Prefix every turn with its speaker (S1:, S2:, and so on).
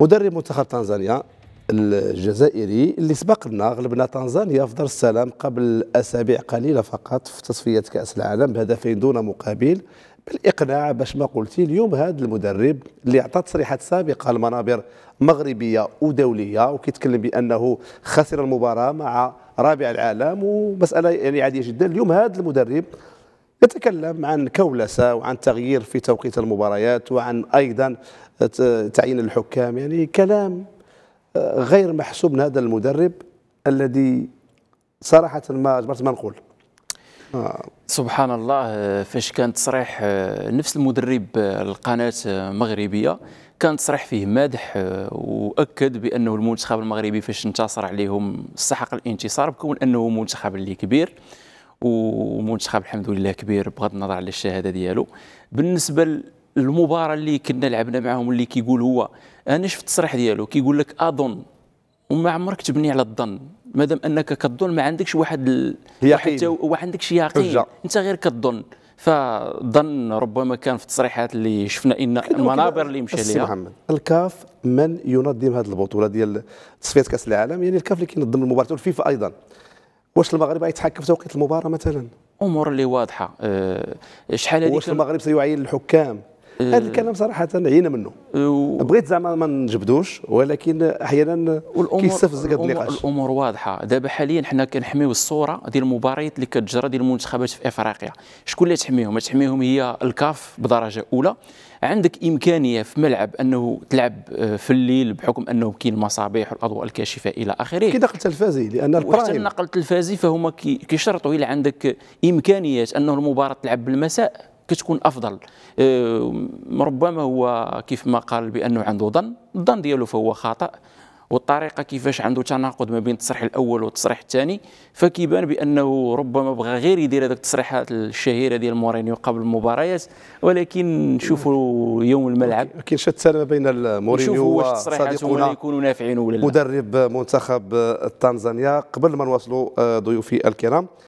S1: مدرب منتخب تنزانيا الجزائري اللي سبق لنا غلبنا تنزانيا في دار السلام قبل اسابيع قليله فقط في تصفيات كاس العالم بهدفين دون مقابل بالاقناع باش ما قلتي اليوم هذا المدرب اللي اعطى تصريحات سابقه لمنابر مغربيه ودوليه وكيتكلم بانه خسر المباراه مع رابع العالم ومساله يعني عاديه جدا اليوم هذا المدرب يتكلم عن كولسة وعن تغيير في توقيت المباريات وعن أيضا تعيين الحكام يعني كلام آه، غير محسوب من هذا المدرب الذي صراحة ما جبرت ما نقول
S2: آه. سبحان الله آه، فاش كان تصريح نفس المدرب القناة المغربية كان تصريح فيه مادح واكد بانه المنتخب المغربي فاش انتصر عليهم استحق الانتصار بكون انه منتخب اللي كبير ومنتخب الحمد لله كبير بغض النظر على الشهاده ديالو بالنسبه للمباراه اللي كنا لعبنا معاهم اللي كيقول هو انا شفت التصريح ديالو كيقول لك اظن وما عمرك تبني على الظن مادام انك كتظن ما عندكش واحد ال... واحد ما عندكش يقين انت غير كتظن فظن ربما كان في التصريحات اللي شفنا ان المنابر اللي مشى ليها محمد
S1: الكاف من ينظم هذه البطوله ديال تصفيات كاس العالم يعني الكاف اللي كينظم المباراه والفيفا ايضا واش المغرب غيتحكم في توقيت المباراه مثلا امور اللي واضحه أه، شحال هذيك واش المغرب سيعين الحكام هذا الكلام صراحه عينا منه إيه، و... بغيت زعما ما نجبدوش ولكن احيانا كيستفزك هذا النقاش
S2: الامور واضحه دابا حاليا حنا كنحميو الصوره ديال المباريات اللي كتجرى ديال المنتخبات في افريقيا شكون اللي تحميهم تحميهم هي الكاف بدرجه اولى عندك امكانيه في ملعب انه تلعب آه، في الليل بحكم انه كاين المصابيح والاضواء الكاشفه الى اخره كي دخل
S1: التلفازي لان البرايم حتى النقل
S2: التلفازي فهما كيشرطوا الى عندك امكانيه انه المباراه تلعب بالمساء كتكون افضل آه، ربما هو كيف ما قال بانه عنده ظن الظن ديالو فهو خاطئ والطريقه كيفاش عنده تناقض ما بين التصريح الاول والتصريح الثاني فكيبان بانه ربما بغى غير يدير هذوك التصريحات الشهيره ديال مورينيو قبل المباريات
S1: ولكن نشوفوا يوم الملعب كاين شت ما بين مورينيو وصديقنا يكونوا نافعين ولا لا مدرب منتخب تنزانيا قبل ما نواصلوا آه، ضيوفي الكرام